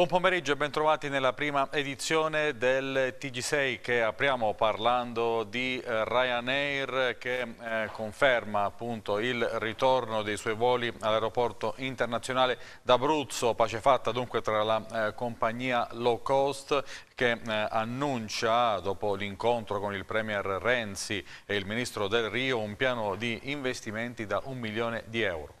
Buon pomeriggio e bentrovati nella prima edizione del TG6 che apriamo parlando di eh, Ryanair che eh, conferma appunto il ritorno dei suoi voli all'aeroporto internazionale d'Abruzzo, pace fatta dunque tra la eh, compagnia low cost che annuncia dopo l'incontro con il Premier Renzi e il Ministro del Rio un piano di investimenti da un milione di euro.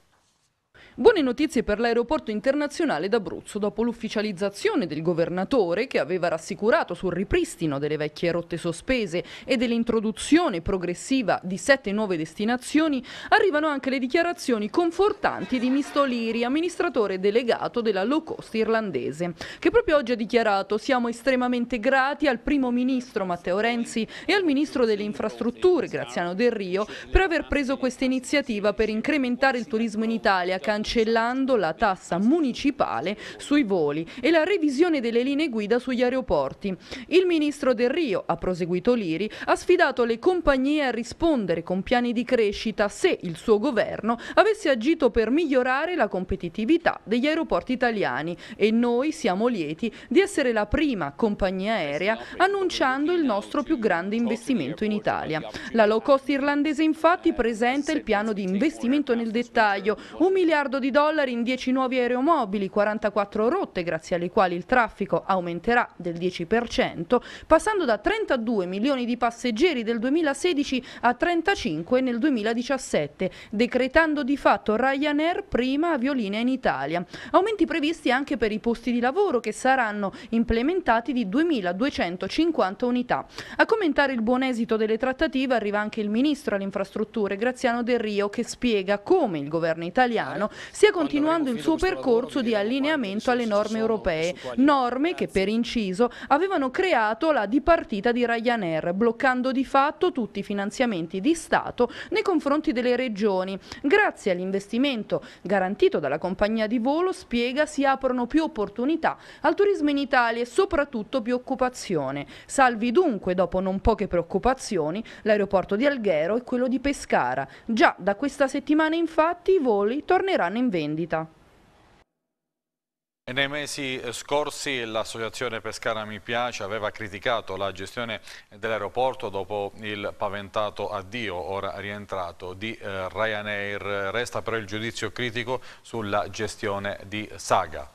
Buone notizie per l'aeroporto internazionale d'Abruzzo dopo l'ufficializzazione del governatore che aveva rassicurato sul ripristino delle vecchie rotte sospese e dell'introduzione progressiva di sette nuove destinazioni, arrivano anche le dichiarazioni confortanti di Misto Liri, amministratore delegato della low cost irlandese, che proprio oggi ha dichiarato siamo estremamente grati al primo ministro Matteo Renzi e al ministro delle infrastrutture Graziano Del Rio per aver preso questa iniziativa per incrementare il turismo in Italia che cancellando la tassa municipale sui voli e la revisione delle linee guida sugli aeroporti. Il ministro Del Rio, ha proseguito Liri, ha sfidato le compagnie a rispondere con piani di crescita se il suo governo avesse agito per migliorare la competitività degli aeroporti italiani e noi siamo lieti di essere la prima compagnia aerea annunciando il nostro più grande investimento in Italia. La low cost irlandese infatti presenta il piano di investimento nel dettaglio, un miliardo miliardo di dollari in 10 nuovi aeromobili, 44 rotte grazie alle quali il traffico aumenterà del 10%, passando da 32 milioni di passeggeri del 2016 a 35 nel 2017, decretando di fatto Ryanair prima a violina in Italia. Aumenti previsti anche per i posti di lavoro che saranno implementati di 2.250 unità. A commentare il buon esito delle trattative arriva anche il ministro alle infrastrutture Graziano Del Rio che spiega come il governo italiano stia continuando il suo percorso di allineamento alle norme europee, norme che per inciso avevano creato la dipartita di Ryanair, bloccando di fatto tutti i finanziamenti di Stato nei confronti delle regioni. Grazie all'investimento garantito dalla compagnia di volo, spiega, si aprono più opportunità al turismo in Italia e soprattutto più occupazione. Salvi dunque, dopo non poche preoccupazioni, l'aeroporto di Alghero e quello di Pescara. Già da questa settimana infatti i voli torneranno saranno in vendita. Nei mesi eh, scorsi l'associazione Pescara Mi Piace aveva criticato la gestione dell'aeroporto dopo il paventato addio, ora rientrato, di eh, Ryanair. Resta però il giudizio critico sulla gestione di Saga.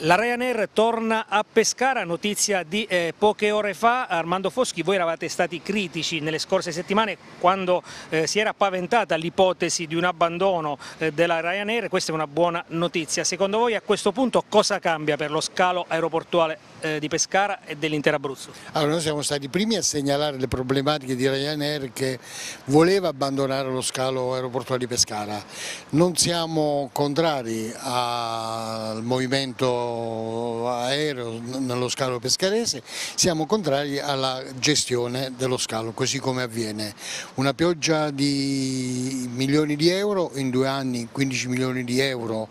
La Ryanair torna a Pescara, notizia di eh, poche ore fa. Armando Foschi, voi eravate stati critici nelle scorse settimane quando eh, si era paventata l'ipotesi di un abbandono eh, della Ryanair, questa è una buona notizia. Secondo voi a questo punto cosa cambia per lo scalo aeroportuale eh, di Pescara e dell'intero Abruzzo? Allora noi siamo stati i primi a segnalare le problematiche di Ryanair che voleva abbandonare lo scalo aeroportuale di Pescara. Non siamo contrari al movimento aereo nello scalo pescarese, siamo contrari alla gestione dello scalo così come avviene. Una pioggia di milioni di euro, in due anni 15 milioni di euro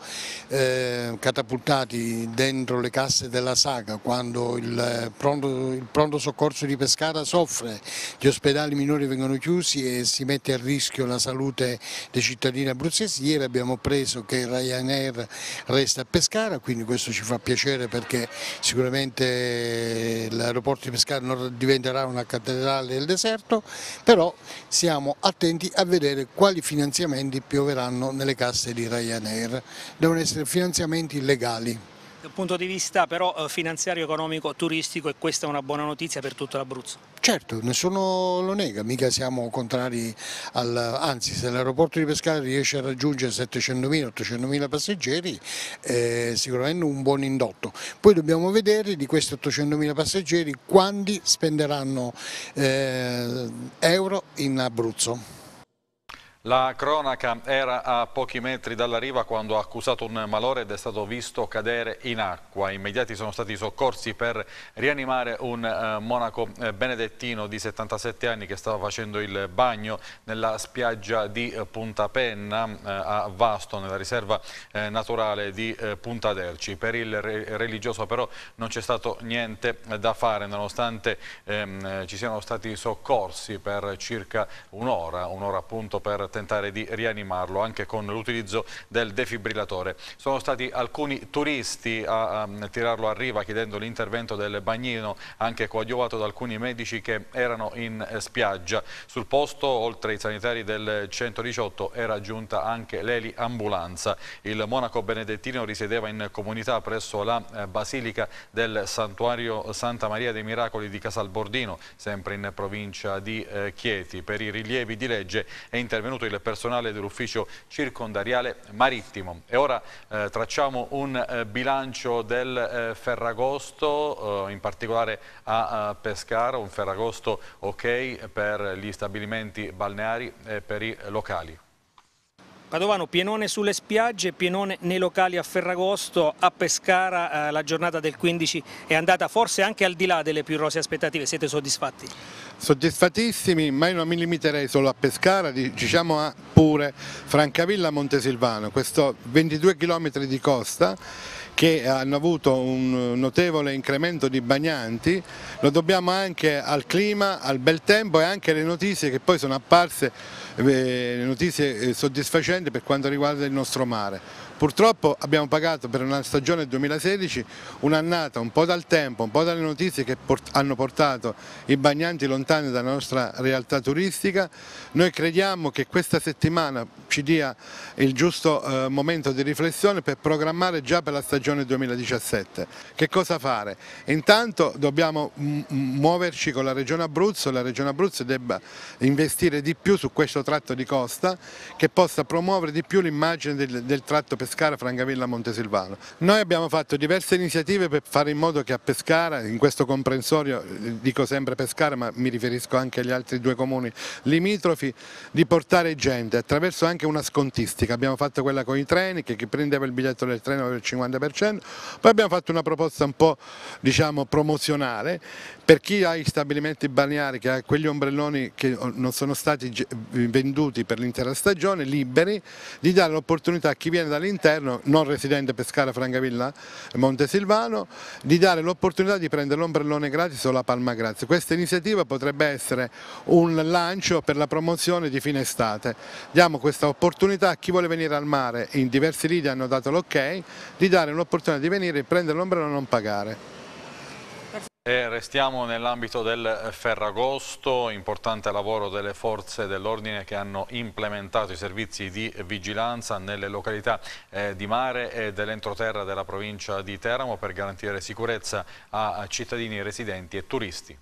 eh, catapultati dentro le casse della saga quando quando il eh, pronto, il pronto, soccorso di Pescara soffre, gli ospedali minori vengono chiusi e si mette a rischio la salute dei cittadini abruzzesi. Ieri abbiamo preso che Ryanair resta a Pescara, quindi questo ci fa piacere perché sicuramente eh, l'aeroporto di Pescara non diventerà una cattedrale del deserto, però siamo attenti a vedere quali finanziamenti pioveranno nelle casse di Ryanair. Devono essere finanziamenti legali. Dal punto di vista però eh, finanziario, economico, turistico e questa è una buona notizia per tutto l'Abruzzo. Certo, nessuno lo nega, mica siamo contrari, al, anzi se l'aeroporto di Pescara riesce a raggiungere 700.000-800.000 passeggeri è eh, sicuramente un buon indotto. Poi dobbiamo vedere di questi 800.000 passeggeri quanti spenderanno eh, euro in Abruzzo. La cronaca era a pochi metri dalla riva quando ha accusato un malore ed è stato visto cadere in acqua. Immediati sono stati soccorsi per rianimare un eh, monaco eh, benedettino di 77 anni che stava facendo il bagno nella spiaggia di eh, Punta Penna a Vasto, nella riserva naturale di Punta Derci. Per il religioso però non c'è stato niente da fare, nonostante ehm, ci siano stati soccorsi per circa un'ora, un'ora appunto per tentare di rianimarlo anche con l'utilizzo del defibrillatore. Sono stati alcuni turisti a, a tirarlo a riva chiedendo l'intervento del bagnino anche coadiuvato da alcuni medici che erano in eh, spiaggia. Sul posto oltre ai sanitari del 118 era giunta anche l'eli ambulanza. Il monaco benedettino risiedeva in comunità presso la eh, basilica del santuario Santa Maria dei Miracoli di Casalbordino sempre in provincia di eh, Chieti. Per i rilievi di legge è intervenuto intervenuto il personale dell'ufficio circondariale marittimo. E ora eh, tracciamo un eh, bilancio del eh, Ferragosto, eh, in particolare a, a Pescara, un Ferragosto ok per gli stabilimenti balneari e per i locali. Padovano, pienone sulle spiagge, pienone nei locali a Ferragosto, a Pescara, eh, la giornata del 15 è andata forse anche al di là delle più rose aspettative, siete soddisfatti? Soddisfatissimi, ma io non mi limiterei solo a Pescara, diciamo a pure Francavilla Montesilvano, questo 22 km di costa che hanno avuto un notevole incremento di bagnanti, lo dobbiamo anche al clima, al bel tempo e anche alle notizie che poi sono apparse, eh, notizie eh, soddisfacenti per quanto riguarda il nostro mare. Purtroppo abbiamo pagato per una stagione 2016 un'annata un po' dal tempo, un po' dalle notizie che port hanno portato i bagnanti lontani dalla nostra realtà turistica. Noi crediamo che questa settimana ci dia il giusto eh, momento di riflessione per programmare già per la stagione 2017. Che cosa fare? Intanto dobbiamo mm, mm, muoverci con la Regione Abruzzo, la Regione Abruzzo debba investire di più su questo tratto di costa che possa promuovere di più l'immagine del, del tratto pescatore Pescara, Francavilla, Montesilvano. Noi abbiamo fatto diverse iniziative per fare in modo che a Pescara, in questo comprensorio, eh, dico sempre Pescara ma mi riferisco anche agli altri due comuni limitrofi, di portare gente attraverso anche una scontistica. Abbiamo fatto quella con i treni, che chi prendeva il biglietto del treno aveva il 50%, poi abbiamo fatto una proposta un po' diciamo, promozionale per chi ha i stabilimenti balneari, che ha quegli ombrelloni che oh, non sono stati venduti per l'intera stagione, liberi, di dare l'opportunità a chi viene dall'interno all'interno, non residente Pescara, Francavilla, Montesilvano, di dare l'opportunità di prendere l'ombrellone gratis o la palma gratis. Questa iniziativa potrebbe essere un lancio per la promozione di fine estate. Diamo questa opportunità a chi vuole venire al mare, in diversi lidi hanno dato l'ok, ok, di dare un'opportunità di venire, e prendere l'ombrellone e non pagare. E restiamo nell'ambito del Ferragosto, importante lavoro delle forze dell'ordine che hanno implementato i servizi di vigilanza nelle località eh, di mare e dell'entroterra della provincia di Teramo per garantire sicurezza a cittadini residenti e turisti.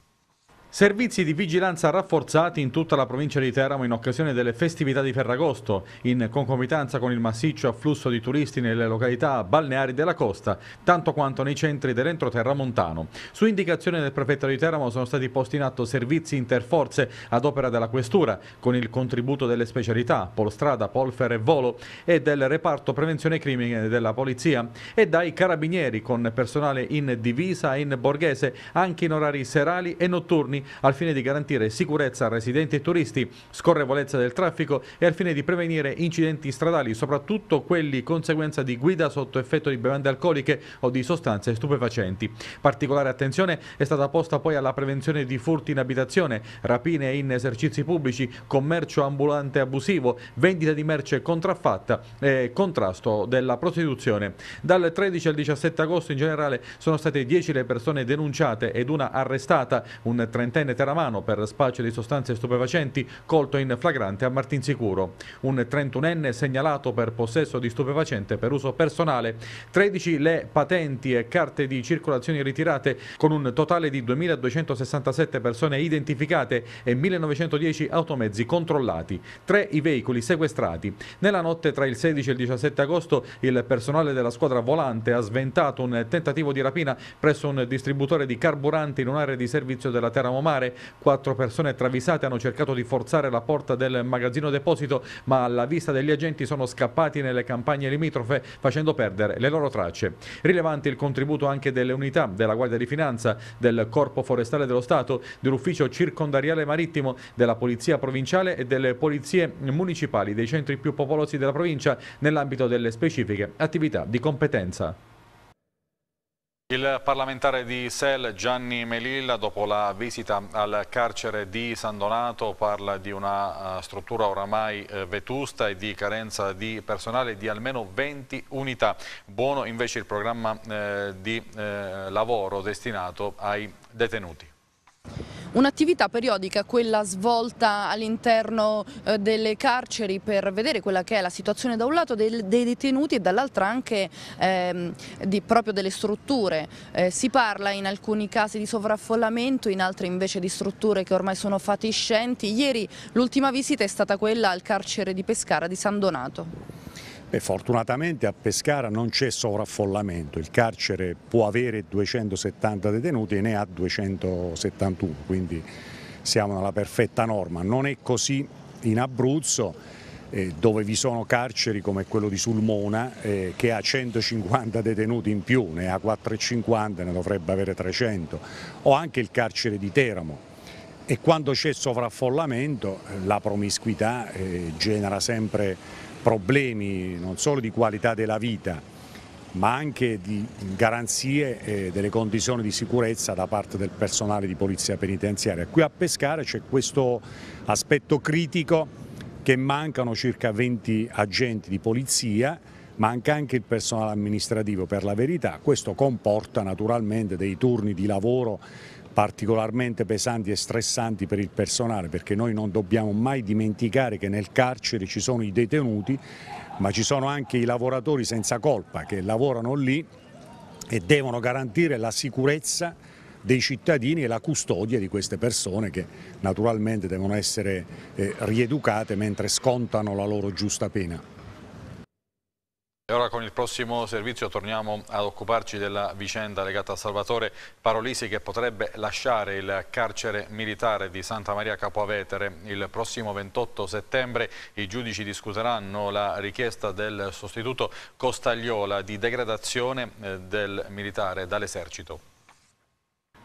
Servizi di vigilanza rafforzati in tutta la provincia di Teramo in occasione delle festività di Ferragosto, in concomitanza con il massiccio afflusso di turisti nelle località balneari della costa, tanto quanto nei centri dell'entroterra montano. Su indicazione del prefetto di Teramo sono stati posti in atto servizi interforze ad opera della Questura, con il contributo delle specialità Polstrada, Polfer e Volo e del reparto prevenzione crimine della Polizia e dai Carabinieri con personale in divisa e in borghese anche in orari serali e notturni anni al fine di garantire sicurezza a residenti e turisti, scorrevolezza del traffico e al fine di prevenire incidenti stradali, soprattutto quelli conseguenza di guida sotto effetto di bevande alcoliche o di sostanze stupefacenti. Particolare attenzione è stata posta poi alla prevenzione di furti in abitazione, rapine in esercizi pubblici, commercio ambulante abusivo, vendita di merce contraffatta e contrasto della prostituzione. Dal 13 al 17 agosto in generale sono state 10 le persone denunciate ed una arrestata, un 30 trentenne teramano per spaccio di sostanze stupefacenti colto in flagrante a Martinsicuro, un 31enne segnalato per possesso di stupefacente per uso personale, 13 le patenti e carte di circolazione ritirate con un totale di 2.267 persone identificate e 1.910 automezzi controllati, 3 i veicoli sequestrati. Nella notte tra il 16 e il 17 agosto il personale della squadra volante ha sventato un tentativo di rapina presso un distributore di carburante in un'area di servizio della Terra Teramo Mare. Quattro persone travisate hanno cercato di forzare la porta del magazzino deposito, ma alla vista degli agenti sono scappati nelle campagne limitrofe facendo perdere le loro tracce. Rilevante il contributo anche delle unità della Guardia di Finanza, del Corpo Forestale dello Stato, dell'Ufficio Circondariale Marittimo, della Polizia Provinciale e delle Polizie Municipali dei centri più popolosi della provincia nell'ambito delle specifiche attività di competenza. Il parlamentare di SEL Gianni Melilla dopo la visita al carcere di San Donato parla di una eh, struttura oramai eh, vetusta e di carenza di personale di almeno 20 unità. Buono invece il programma eh, di lavoro destinato ai detenuti. Un'attività periodica, quella svolta all'interno eh, delle carceri per vedere quella che è la situazione da un lato dei, detenuti e dall'altra anche ehm, di, proprio delle strutture. Eh, si parla in alcuni casi di sovraffollamento, in altri invece di strutture che ormai sono fatiscenti. Ieri l'ultima visita è stata quella al carcere di Pescara di San Donato. Beh, fortunatamente a Pescara non c'è sovraffollamento, il carcere può avere 270 detenuti e ne ha 271, quindi siamo nella perfetta norma. Non è così in Abruzzo eh, dove vi sono carceri come quello di Sulmona eh, che ha 150 detenuti in più, ne ha 450, ne dovrebbe avere 300, o anche il carcere di Teramo. E quando c'è sovraffollamento eh, la promiscuità eh, genera sempre problemi non solo di qualità della vita ma anche di garanzie e eh, delle condizioni di sicurezza da parte del personale di polizia penitenziaria. Qui a Pescara c'è questo aspetto critico che mancano circa 20 agenti di polizia, manca anche il personale amministrativo per la verità, questo comporta naturalmente dei turni di lavoro particolarmente pesanti e stressanti per il personale perché noi non dobbiamo mai dimenticare che nel carcere ci sono i detenuti ma ci sono anche i lavoratori senza colpa che lavorano lì e devono garantire la sicurezza dei cittadini e la custodia di queste persone che naturalmente devono essere eh, rieducate mentre scontano la loro giusta pena. E ora con il prossimo servizio torniamo ad occuparci della vicenda legata a Salvatore Parolisi che potrebbe lasciare il carcere militare di Santa Maria Capoavetere. Il prossimo 28 settembre i giudici discuteranno la richiesta del sostituto Costagliola di degradazione eh, del militare dall'esercito.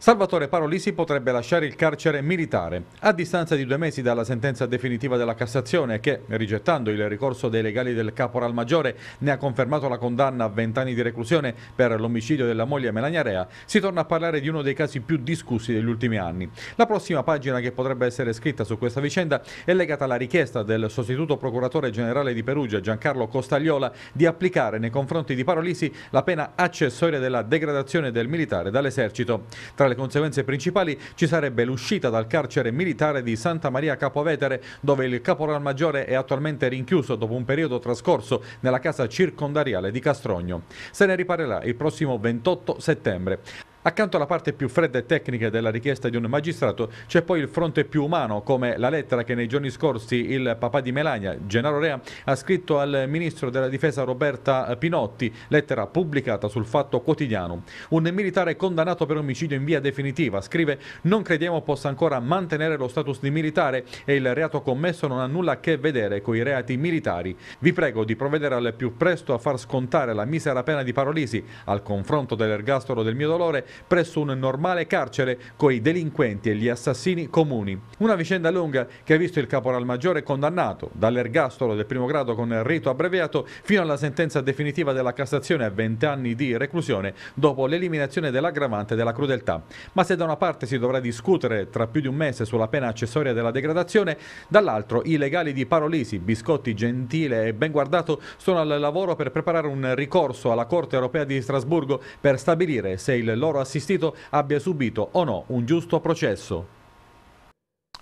Salvatore Parolisi potrebbe lasciare il carcere militare. A distanza di due mesi dalla sentenza definitiva della Cassazione che, rigettando il ricorso dei legali del caporal maggiore, ne ha confermato la condanna a 20 anni di reclusione per l'omicidio della moglie Melania Rea, si torna a parlare di uno dei casi più discussi degli ultimi anni. La prossima pagina che potrebbe essere scritta su questa vicenda è legata alla richiesta del sostituto procuratore generale di Perugia Giancarlo Costagliola di applicare nei confronti di Parolisi la pena accessoria della degradazione del militare dall'esercito. Tra le le conseguenze principali ci sarebbe l'uscita dal carcere militare di Santa Maria Capovetere, dove il caporal maggiore è attualmente rinchiuso dopo un periodo trascorso nella casa circondariale di Castrogno. Se ne riparerà il prossimo 28 settembre. Accanto alla parte più fredda e tecnica della richiesta di un magistrato c'è poi il fronte più umano, come la lettera che nei giorni scorsi il papà di Melania, Gennaro Rea, ha scritto al ministro della difesa Roberta Pinotti, lettera pubblicata sul Fatto Quotidiano. Un militare condannato per omicidio in via definitiva, scrive, non crediamo possa ancora mantenere lo status di militare e il reato commesso non ha nulla a che vedere con i reati militari. Vi prego di provvedere al più presto a far scontare la misera pena di Parolisi al confronto dell'ergastolo del mio dolore presso un normale carcere coi delinquenti e gli assassini comuni. Una vicenda lunga che ha visto il caporal maggiore condannato dall'ergastolo del primo grado con rito abbreviato fino alla sentenza definitiva della Cassazione a 20 anni di reclusione dopo l'eliminazione dell'aggravante della crudeltà. Ma se da una parte si dovrà discutere tra più di un mese sulla pena accessoria della degradazione, dall'altro i legali di Parolisi, Biscotti, Gentile e Ben Guardato sono al lavoro per preparare un ricorso alla Corte europea di Strasburgo per stabilire se il loro assistito abbia subito o no un giusto processo.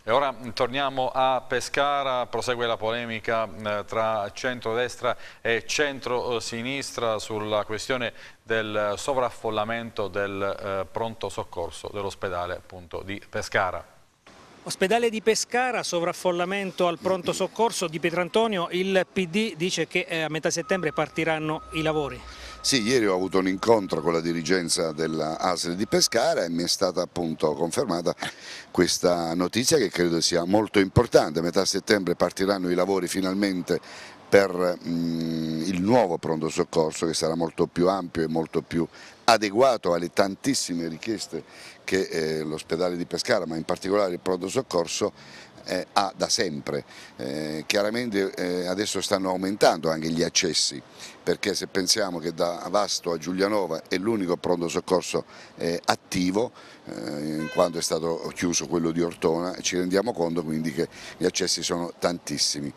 E ora torniamo a Pescara, prosegue la polemica eh, tra centrodestra e centrosinistra sulla questione del sovraffollamento del eh, pronto soccorso dell'ospedale di Pescara. Ospedale di Pescara, sovraffollamento al pronto soccorso di Pietrantonio, il PD dice che eh, a metà settembre partiranno i lavori. Sì, ieri ho avuto un incontro con la dirigenza della ASL di Pescara e mi è stata appunto confermata questa notizia che credo sia molto importante. A metà settembre partiranno i lavori finalmente per mm, il nuovo pronto soccorso che sarà molto più ampio e molto più adeguato alle tantissime richieste che eh, l'ospedale di Pescara, ma in particolare il pronto soccorso, eh, ha da sempre. Eh, chiaramente adesso stanno aumentando anche gli accessi perché se pensiamo che da Vasto a Giulianova è l'unico pronto soccorso eh, attivo, eh, in quanto è stato chiuso quello di Ortona, ci rendiamo conto quindi che gli accessi sono tantissimi.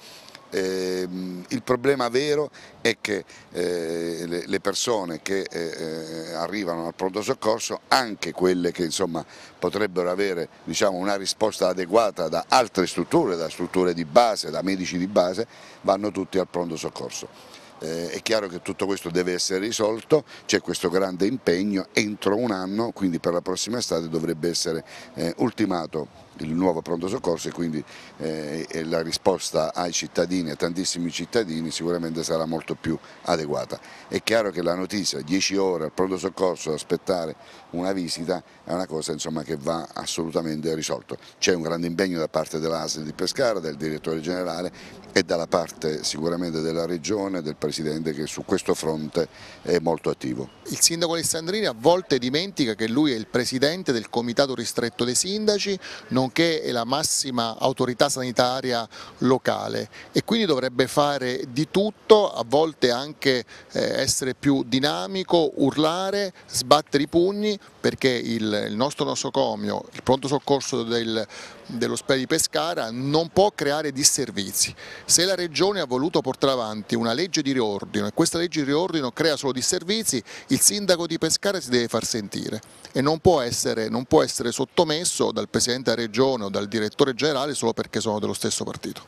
Eh, il problema vero è che eh, le persone che eh, eh, arrivano al pronto soccorso, anche quelle che insomma, potrebbero avere diciamo, una risposta adeguata da altre strutture, da strutture di base, da medici di base, vanno tutti al pronto soccorso. Eh, è chiaro che tutto questo deve essere risolto, c'è questo grande impegno entro un anno, quindi per la prossima estate dovrebbe essere eh, ultimato il nuovo pronto soccorso e quindi eh, e la risposta ai cittadini, a tantissimi cittadini sicuramente sarà molto più adeguata. È chiaro che la notizia, 10 ore al pronto soccorso, aspettare una visita è una cosa insomma, che va assolutamente risolto. C'è un grande impegno da parte dell'ASL di Pescara, del direttore generale e dalla parte sicuramente della regione, del Presidente che su questo fronte è molto attivo. Il sindaco Alessandrini a volte dimentica che lui è il presidente del comitato ristretto dei sindaci, nonché è la massima autorità sanitaria locale e quindi dovrebbe fare di tutto, a volte anche eh, essere più dinamico, urlare, sbattere i pugni perché il nostro nosocomio, il pronto soccorso del dello SPE di Pescara non può creare disservizi. Se la Regione ha voluto portare avanti una legge di riordino e questa legge di riordino crea solo disservizi, il sindaco di Pescara si deve far sentire e non può essere, non può essere sottomesso dal Presidente della Regione o dal Direttore Generale solo perché sono dello stesso partito.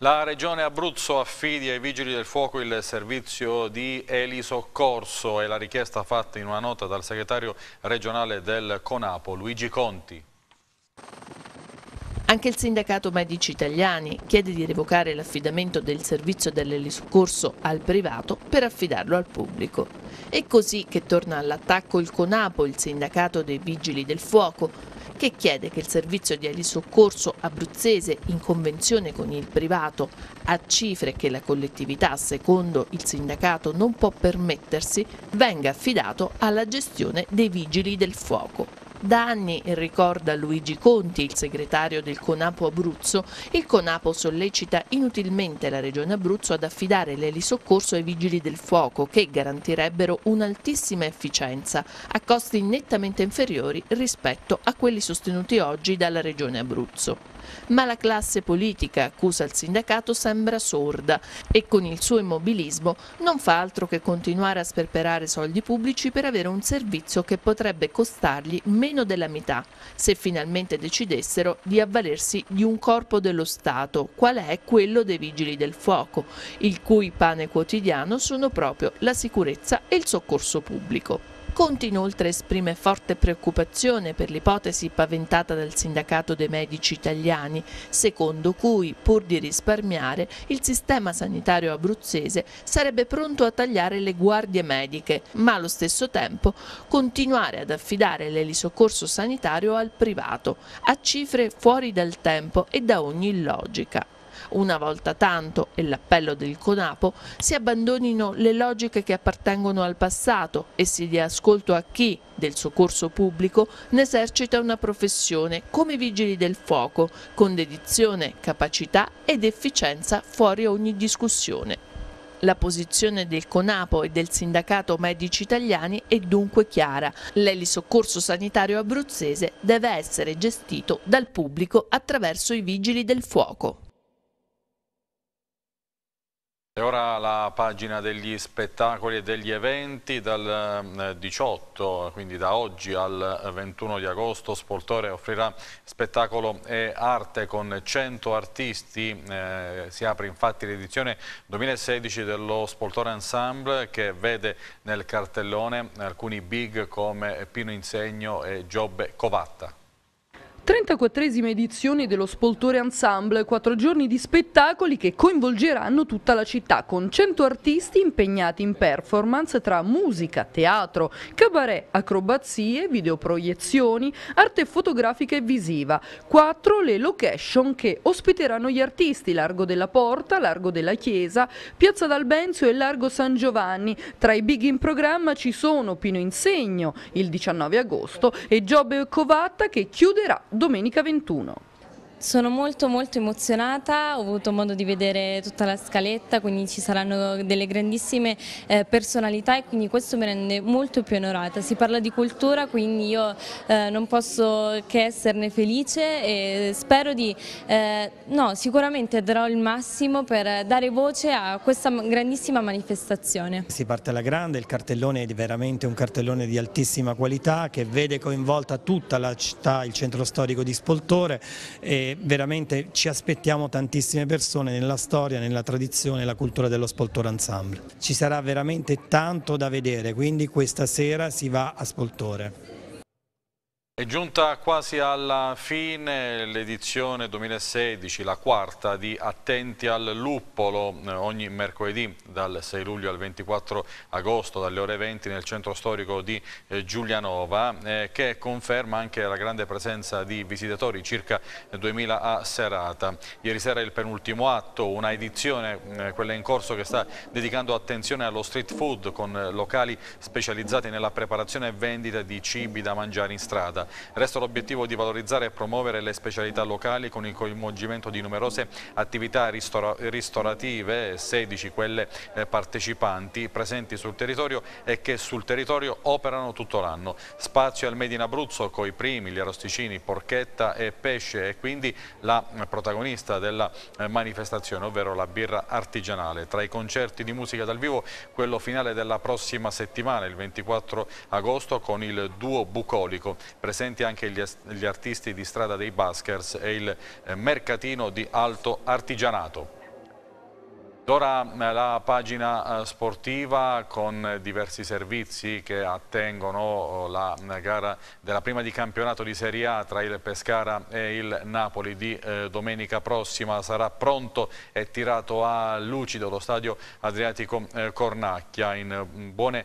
La Regione Abruzzo affidi ai Vigili del Fuoco il servizio di elisoccorso e la richiesta fatta in una nota dal segretario regionale del CONAPO, Luigi Conti. Anche il sindacato Medici Italiani chiede di revocare l'affidamento del servizio dell'elisoccorso al privato per affidarlo al pubblico. È così che torna all'attacco il CONAPO, il sindacato dei Vigili del Fuoco, che chiede che il servizio di elisoccorso abruzzese in convenzione con il privato a cifre che la collettività, secondo il sindacato, non può permettersi, venga affidato alla gestione dei Vigili del Fuoco. Da anni, ricorda Luigi Conti, il segretario del Conapo Abruzzo, il Conapo sollecita inutilmente la Regione Abruzzo ad affidare l'elisoccorso ai vigili del fuoco che garantirebbero un'altissima efficienza a costi nettamente inferiori rispetto a quelli sostenuti oggi dalla Regione Abruzzo ma la classe politica accusa il sindacato sembra sorda e con il suo immobilismo non fa altro che continuare a sperperare soldi pubblici per avere un servizio che potrebbe costargli meno della metà, se finalmente decidessero di avvalersi di un corpo dello Stato, qual è quello dei Vigili del Fuoco, il cui pane quotidiano sono proprio la sicurezza e il soccorso pubblico. Conti inoltre esprime forte preoccupazione per l'ipotesi paventata dal sindacato dei medici italiani, secondo cui, pur di risparmiare, il sistema sanitario abruzzese sarebbe pronto a tagliare le guardie mediche, ma allo stesso tempo continuare ad affidare l'elisoccorso sanitario al privato, a cifre fuori dal tempo e da ogni logica. Una volta tanto, e l'appello del CONAPO, si abbandonino le logiche che appartengono al passato e si dia ascolto a chi, del soccorso pubblico, ne esercita una professione come vigili del fuoco, con dedizione, capacità ed efficienza fuori ogni discussione. La posizione del CONAPO e del sindacato medici italiani è dunque chiara. L'elisoccorso sanitario abruzzese deve essere gestito dal pubblico attraverso i vigili del fuoco. E ora la pagina degli spettacoli e degli eventi dal 18, eh, quindi da oggi al 21 di agosto, Spoltore offrirà spettacolo e arte con 100 artisti. Eh, si apre infatti l'edizione 2016 dello Spoltore Ensemble che vede nel cartellone alcuni big come Pino Insegno e Giobbe Covatta. 34esima edizione dello Spoltore Ensemble, quattro giorni di spettacoli che coinvolgeranno tutta la città, con 100 artisti impegnati in performance tra musica, teatro, cabaret, acrobazie, videoproiezioni, arte fotografica e visiva. Quattro le location che ospiteranno gli artisti, Largo della Porta, Largo della Chiesa, Piazza d'Albenzio e Largo San Giovanni. Tra i big in programma ci sono Pino Insegno il 19 agosto e Giobbe Covatta che chiuderà domenica 21. Sono molto molto emozionata, ho avuto modo di vedere tutta la scaletta, quindi ci saranno delle grandissime eh, personalità e quindi questo mi rende molto più onorata. Si parla di cultura, quindi io eh, non posso che esserne felice e spero di, eh, no, sicuramente darò il massimo per dare voce a questa grandissima manifestazione. Si parte alla grande, il cartellone è veramente un cartellone di altissima qualità che vede coinvolta tutta la città, il centro storico di Spoltore veramente ci aspettiamo tantissime persone nella storia, nella tradizione e nella cultura dello Spoltore Ensemble. Ci sarà veramente tanto da vedere, quindi questa sera si va a Spoltore. È giunta quasi alla fine l'edizione 2016, la quarta di Attenti al Luppolo, ogni mercoledì dal 6 luglio al 24 agosto dalle ore 20 nel centro storico di eh, Giulianova, eh, che conferma anche la grande presenza di visitatori, circa 2000 a serata. Ieri sera il penultimo atto, una edizione, eh, quella in corso che sta dedicando attenzione allo street food con locali specializzati nella preparazione e vendita di cibi da mangiare in strada. Resta l'obiettivo di valorizzare e promuovere le specialità locali con il coinvolgimento di numerose attività ristora ristorative, 16 quelle eh, partecipanti presenti sul territorio e che sul territorio operano tutto l'anno. Spazio al Made in Abruzzo i primi, gli arosticini, porchetta e pesce e quindi la eh, protagonista della eh, manifestazione, ovvero la birra artigianale. Tra i concerti di musica dal vivo, quello finale della prossima settimana, il 24 agosto, con il duo bucolico presente presenti anche gli, gli artisti di Strada dei Baskers e il eh, mercatino di Alto Artigianato. Ora eh, la pagina eh, sportiva con eh, diversi servizi che attengono oh, la gara della prima di campionato di Serie A tra il Pescara e il Napoli di domenica prossima. Sarà pronto e tirato a lucido lo stadio Adriatico Cornacchia. In mm, buone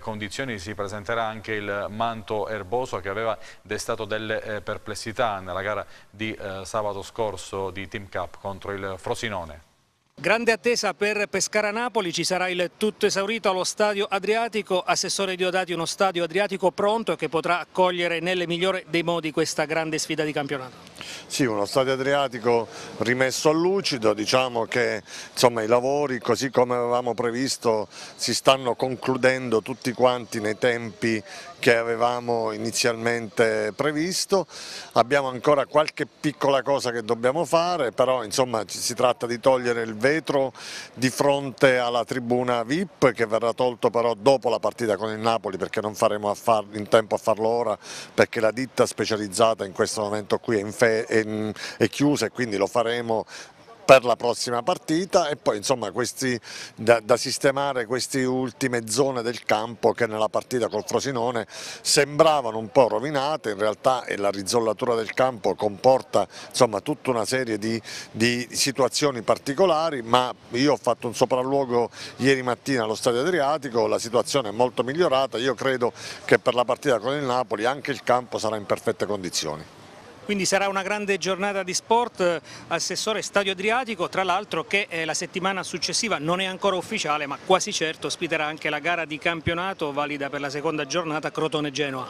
condizioni si presenterà anche il Manto Erboso che aveva destato delle perplessità nella gara di sabato scorso di Team Cup contro il Frosinone. Grande attesa per Pescara-Napoli, ci sarà il tutto esaurito allo stadio Adriatico, Assessore Diodati uno stadio Adriatico pronto che potrà accogliere nelle migliore dei modi questa grande sfida di campionato. Sì, uno stadio adriatico rimesso a lucido, diciamo che insomma, i lavori così come avevamo previsto si stanno concludendo tutti quanti nei tempi che avevamo inizialmente previsto, abbiamo ancora qualche piccola cosa che dobbiamo fare, però insomma si tratta di togliere il vetro di fronte alla tribuna VIP che verrà tolto però dopo la partita con il Napoli perché non faremo far, in tempo a farlo ora perché la ditta specializzata in questo momento qui è in fermo è, è, chiusa e quindi lo faremo per la prossima partita e poi insomma questi, da, da, sistemare queste ultime zone del campo che nella partita col Frosinone sembravano un po' rovinate, in realtà la rizzollatura del campo comporta insomma tutta una serie di, di situazioni particolari ma io ho fatto un sopralluogo ieri mattina allo Stadio Adriatico, la situazione è molto migliorata, io credo che per la partita con il Napoli anche il campo sarà in perfette condizioni quindi sarà una grande giornata di sport, eh, assessore Stadio Adriatico, tra l'altro che eh, la settimana successiva non è ancora ufficiale ma quasi certo ospiterà anche la gara di campionato valida per la seconda giornata Crotone-Genoa.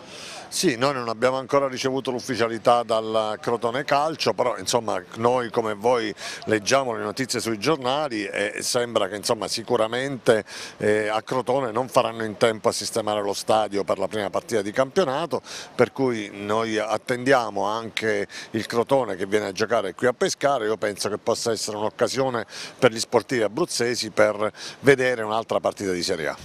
Sì, noi non abbiamo ancora ricevuto l'ufficialità dal Crotone Calcio, però insomma noi come voi leggiamo le notizie sui giornali e sembra che insomma, sicuramente eh, a Crotone non faranno in tempo a sistemare lo stadio per la prima partita di campionato, per cui noi attendiamo anche anche il Crotone che viene a giocare qui a Pescara, io penso che possa essere un'occasione per gli sportivi abruzzesi per vedere un'altra partita di Serie A.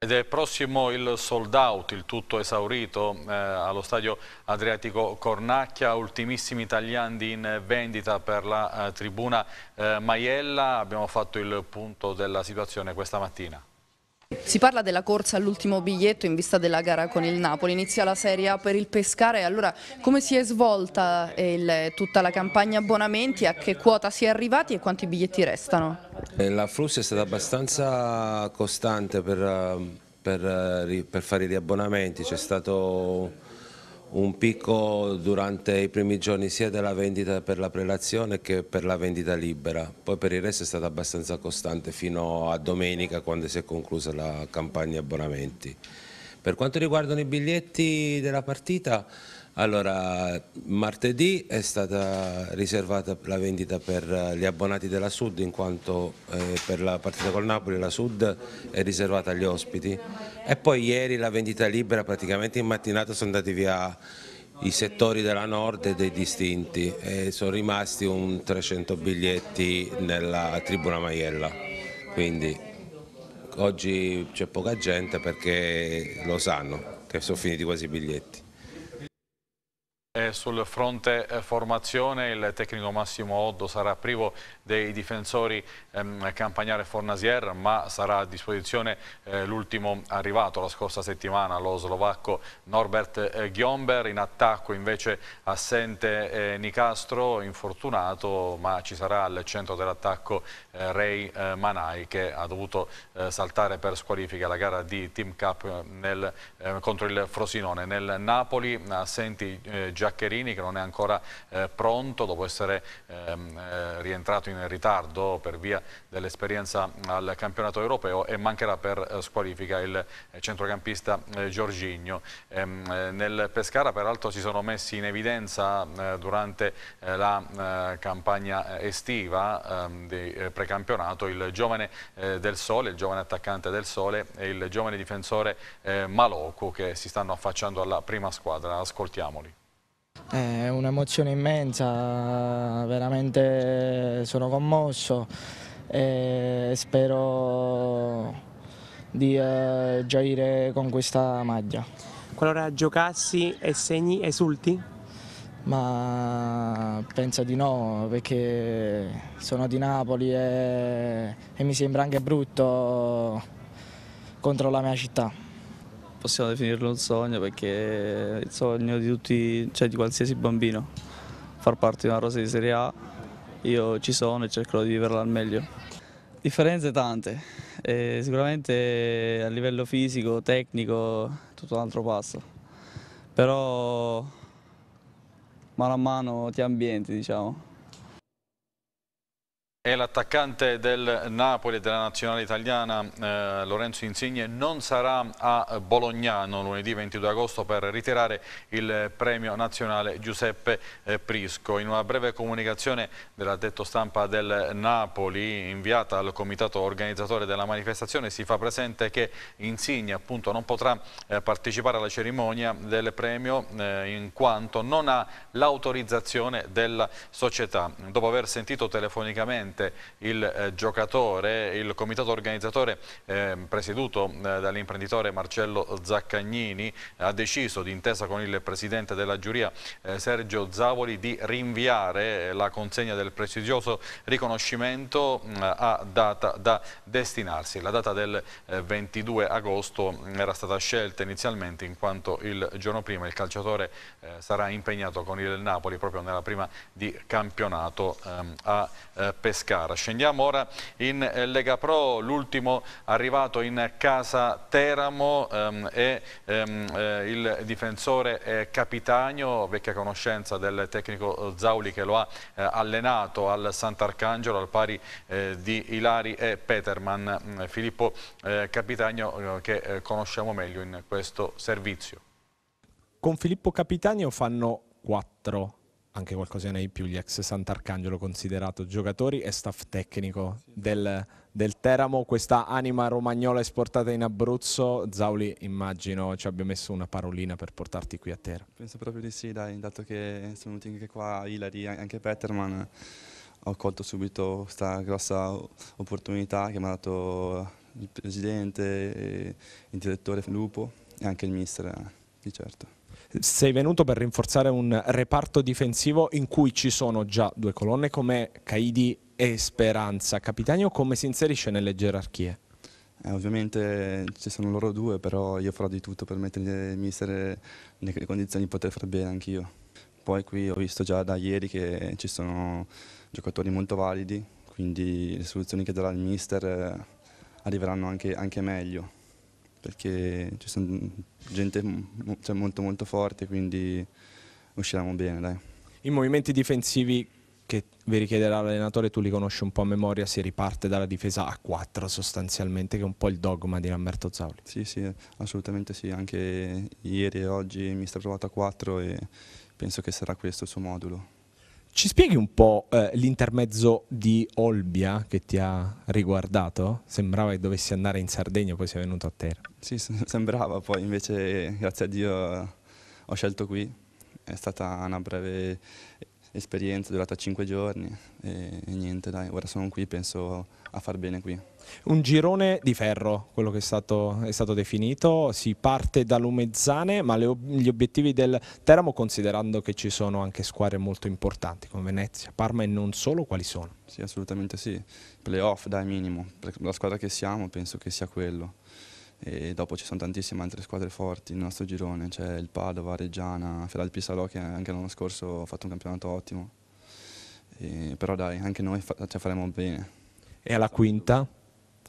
Ed è prossimo il sold out, il tutto esaurito eh, allo stadio Adriatico Cornacchia, ultimissimi tagliandi in vendita per la eh, tribuna eh, Maiella, abbiamo fatto il punto della situazione questa mattina. Si parla della corsa all'ultimo biglietto in vista della gara con il Napoli, inizia la Serie A per il Pescara e allora come si è svolta eh, il, tutta la campagna abbonamenti, a che quota si è arrivati e quanti biglietti restano? Eh, l'afflusso è stato abbastanza costante per, eh, per, per fare gli abbonamenti, c'è stato un picco durante i primi giorni sia della vendita per la prelazione che per la vendita libera, poi per il resto è stata abbastanza costante fino a domenica quando si è conclusa la campagna abbonamenti. Per quanto riguardano i biglietti della partita, allora, martedì è stata riservata la vendita per eh, gli abbonati della Sud in quanto eh, per la partita col Napoli la Sud è riservata agli ospiti e poi ieri la vendita libera praticamente in mattinata sono andati via i settori della Nord e dei distinti e sono rimasti un 300 biglietti nella tribuna Maiella, quindi oggi c'è poca gente perché lo sanno che sono finiti quasi i biglietti. Eh, sul fronte eh, formazione il tecnico Massimo Oddo sarà privo dei difensori ehm, Campagnare Fornasier ma sarà a disposizione eh, l'ultimo arrivato la scorsa settimana lo slovacco Norbert eh, Ghiomber in attacco invece assente Nicastro infortunato ma ci sarà al centro dell'attacco eh, Ray eh, Manai che ha dovuto eh, saltare per squalifica la gara di Team Cup nel, eh, contro il Frosinone. Nel Napoli eh, assenti Giaccherini che non è ancora pronto dopo essere ehm, rientrato in ritardo per via dell'esperienza al campionato europeo e mancherà per squalifica il centrocampista Giorginio. Ehm, nel Pescara peraltro si sono messi in evidenza durante la campagna estiva ehm, di eh, campionato il giovane eh, del Sole, il giovane attaccante del Sole e il giovane difensore eh, Maloco che si stanno affacciando alla prima squadra, ascoltiamoli. Eh, è un'emozione immensa, veramente sono commosso e spero di eh, gioire con questa maglia. Qualora giocassi e segni, esulti? ma penso di no perché sono di Napoli e, e, mi sembra anche brutto contro la mia città. Possiamo definirlo un sogno perché è il sogno di, tutti, cioè di qualsiasi bambino, far parte di una rosa di Serie A, io ci sono e cercherò di viverla al meglio. Differenze tante, e sicuramente a livello fisico, tecnico, tutto un altro passo, però mano a mano ti ambienti, diciamo. E l'attaccante del Napoli e della nazionale italiana eh, Lorenzo Insigne non sarà a Bolognano lunedì 22 agosto per ritirare il premio nazionale Giuseppe eh, Prisco. In una breve comunicazione dell'addetto stampa del Napoli inviata al comitato organizzatore della manifestazione si fa presente che Insigne appunto, non potrà eh, partecipare alla cerimonia del premio eh, in quanto non ha l'autorizzazione della società. Dopo aver sentito telefonicamente presente il eh, giocatore, il comitato organizzatore ehm, eh, presieduto dall'imprenditore Marcello Zaccagnini ha deciso d'intesa con il presidente della giuria eh, Sergio Zavoli di rinviare eh, la consegna del prestigioso riconoscimento mm, a data da destinarsi. La data del 22 eh, agosto mm, era stata scelta inizialmente in quanto il giorno prima il calciatore sarà impegnato con il Napoli proprio nella prima di campionato ehm, a Pescara. Pescara. Scendiamo ora in eh, Lega Pro, l'ultimo arrivato in casa Teramo ehm, è ehm, eh, il difensore eh, Capitagno, vecchia conoscenza del tecnico eh, Zauli che lo ha eh, allenato al Sant'Arcangelo al pari eh, di Ilari e Peterman. Mm, Filippo Capitagno che conosciamo meglio in questo servizio. Con Filippo Capitagno fanno quattro anche qualcosina di più, gli ex Sant'Arcangelo considerato giocatori e staff tecnico del, del, Teramo, questa anima romagnola esportata in Abruzzo, Zauli immagino ci abbia messo una parolina per portarti qui a terra. Penso proprio di sì, dai, dato che sono venuti anche qua Ilari e anche Petterman, ho colto subito questa grossa opportunità che mi ha dato il presidente, il direttore Lupo e anche il mister di certo sei venuto per rinforzare un reparto difensivo in cui ci sono già due colonne come Caidi e Speranza. Capitano come si inserisce nelle gerarchie? Eh, ovviamente ci sono loro due, però io farò di tutto per mettere il mister nelle condizioni di poter far bene anch'io. Poi qui ho visto già da ieri che ci sono giocatori molto validi, quindi le soluzioni che darà il mister eh, arriveranno anche, anche meglio perché ci sono gente cioè, molto molto forte, quindi usciranno bene. Dai. I movimenti difensivi che vi richiederà l'allenatore, tu li conosci un po' a memoria, si riparte dalla difesa a 4 sostanzialmente, che è un po' il dogma di Lamberto Zauli. Sì, sì, assolutamente sì, anche ieri e oggi mi sta provato a 4 e penso che sarà questo il suo modulo. Ci spieghi un po' eh, l'intermezzo di Olbia che ti ha riguardato? Sembrava che dovessi andare in Sardegna, poi sei venuto a terra. Sì, sembrava, poi invece grazie a Dio ho scelto qui. È stata una breve esperienza durata 5 giorni e, e niente, dai, ora sono qui, penso a far bene qui. Un girone di ferro, quello che è stato, è stato definito, si parte da Lumezzane, ma le, gli obiettivi del Teramo, considerando che ci sono anche squadre molto importanti come Venezia, Parma e non solo, quali sono? Sì, assolutamente sì, playoff dai minimo, la squadra che siamo penso che sia quello. E dopo ci sono tantissime altre squadre forti nel nostro girone, c'è il Padova, Reggiana, Feral Pisalò che anche l'anno scorso ha fatto un campionato ottimo. E, però dai, anche noi fa, ce cioè, faremo bene. E alla quinta?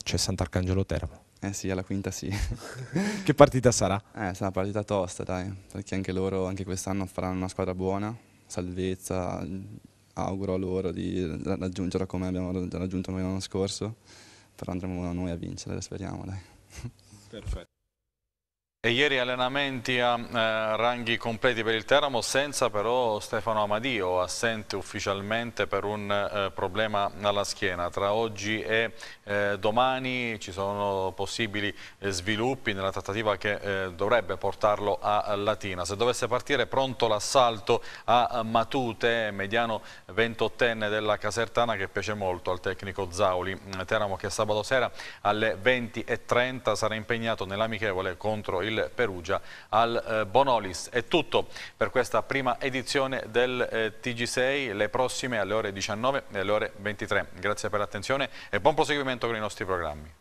c'è Sant'Arcangelo Teramo. Eh sì, alla quinta sì. che partita sarà? Eh, sarà una partita tosta, dai, perché anche loro, anche quest'anno, faranno una squadra buona, salvezza, auguro a loro di raggiungerla come abbiamo raggiunto noi l'anno scorso, però andremo noi a vincere, speriamo, dai. Perfetto. E ieri allenamenti a eh, ranghi completi per il Teramo senza però Stefano Amadio, assente ufficialmente per un eh, problema alla schiena. Tra oggi e eh, domani ci sono possibili eh, sviluppi nella trattativa che eh, dovrebbe portarlo a Latina. Se dovesse partire pronto l'assalto a Matute, mediano ventottenne della Casertana che piace molto al tecnico Zauli. Mm, Teramo che sabato sera alle 20.30 sarà impegnato nell'amichevole contro il il Perugia al eh, Bonolis. È tutto per questa prima edizione del eh, TG6, le prossime alle ore 19 e alle ore 23. Grazie per l'attenzione e buon proseguimento con i nostri programmi.